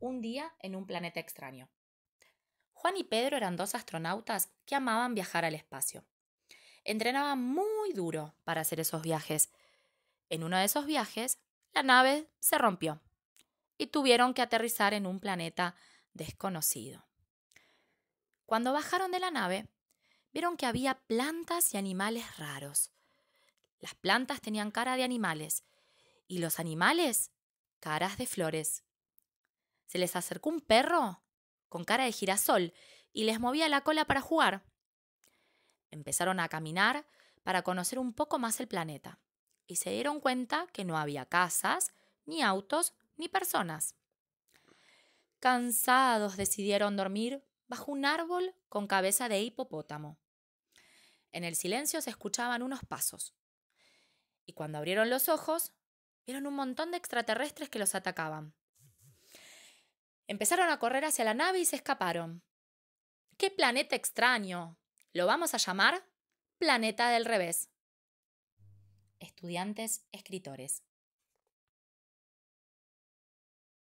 un día en un planeta extraño. Juan y Pedro eran dos astronautas que amaban viajar al espacio. Entrenaban muy duro para hacer esos viajes. En uno de esos viajes, la nave se rompió y tuvieron que aterrizar en un planeta desconocido. Cuando bajaron de la nave, vieron que había plantas y animales raros. Las plantas tenían cara de animales y los animales caras de flores les acercó un perro con cara de girasol y les movía la cola para jugar. Empezaron a caminar para conocer un poco más el planeta y se dieron cuenta que no había casas, ni autos, ni personas. Cansados decidieron dormir bajo un árbol con cabeza de hipopótamo. En el silencio se escuchaban unos pasos. Y cuando abrieron los ojos, vieron un montón de extraterrestres que los atacaban. Empezaron a correr hacia la nave y se escaparon. ¡Qué planeta extraño! Lo vamos a llamar Planeta del Revés. Estudiantes, escritores.